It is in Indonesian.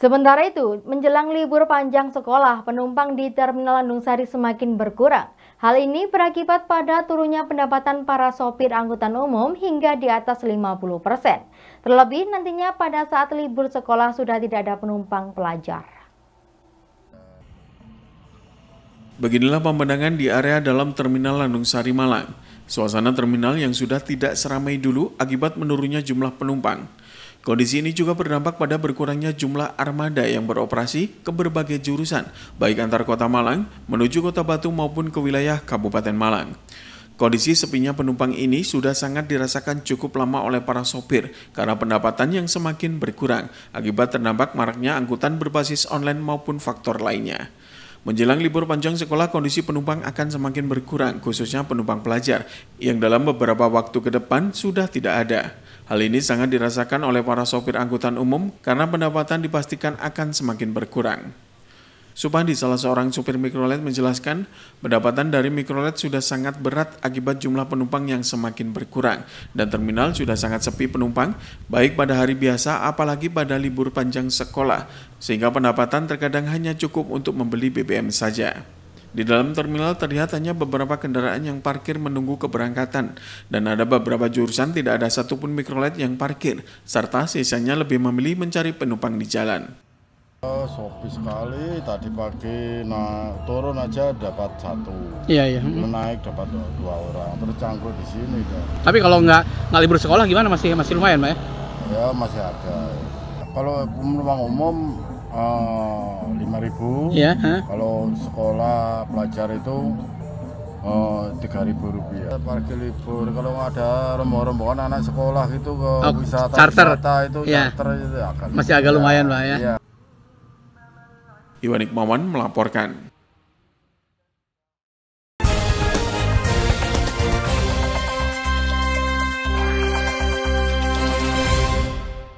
Sementara itu, menjelang libur panjang sekolah, penumpang di Terminal Landung Sari semakin berkurang. Hal ini berakibat pada turunnya pendapatan para sopir angkutan umum hingga di atas 50 persen. Terlebih nantinya pada saat libur sekolah sudah tidak ada penumpang pelajar. Beginilah pemandangan di area dalam Terminal Landung Sari Malang. Suasana terminal yang sudah tidak seramai dulu akibat menurunnya jumlah penumpang. Kondisi ini juga berdampak pada berkurangnya jumlah armada yang beroperasi ke berbagai jurusan, baik antar kota Malang, menuju kota Batu maupun ke wilayah Kabupaten Malang. Kondisi sepinya penumpang ini sudah sangat dirasakan cukup lama oleh para sopir karena pendapatan yang semakin berkurang akibat terdampak maraknya angkutan berbasis online maupun faktor lainnya. Menjelang libur panjang sekolah, kondisi penumpang akan semakin berkurang, khususnya penumpang pelajar, yang dalam beberapa waktu ke depan sudah tidak ada. Hal ini sangat dirasakan oleh para sopir angkutan umum karena pendapatan dipastikan akan semakin berkurang. Supandi, salah seorang supir mikrolet menjelaskan, pendapatan dari mikrolet sudah sangat berat akibat jumlah penumpang yang semakin berkurang, dan terminal sudah sangat sepi penumpang, baik pada hari biasa apalagi pada libur panjang sekolah, sehingga pendapatan terkadang hanya cukup untuk membeli BBM saja. Di dalam terminal terlihat hanya beberapa kendaraan yang parkir menunggu keberangkatan, dan ada beberapa jurusan tidak ada satupun mikrolet yang parkir, serta sisanya lebih memilih mencari penumpang di jalan. Oh, Sopi sekali, tadi pagi nah, turun aja dapat satu, iya, iya. menaik dapat dua, dua orang, terus di sini. Deh. Tapi kalau nggak nggak libur sekolah gimana? Masih masih lumayan, Pak ya? Ya masih ada. Kalau penumpang umum uh, ribu ya, kalau sekolah pelajar itu eh, tiga ribu rupiah parkir libur kalau ada rombongan anak sekolah gitu ke oh, wisata charter wisata itu ya. charter itu ya, akan masih agak ya. lumayan lah ya. ya Iwan Ikmawan melaporkan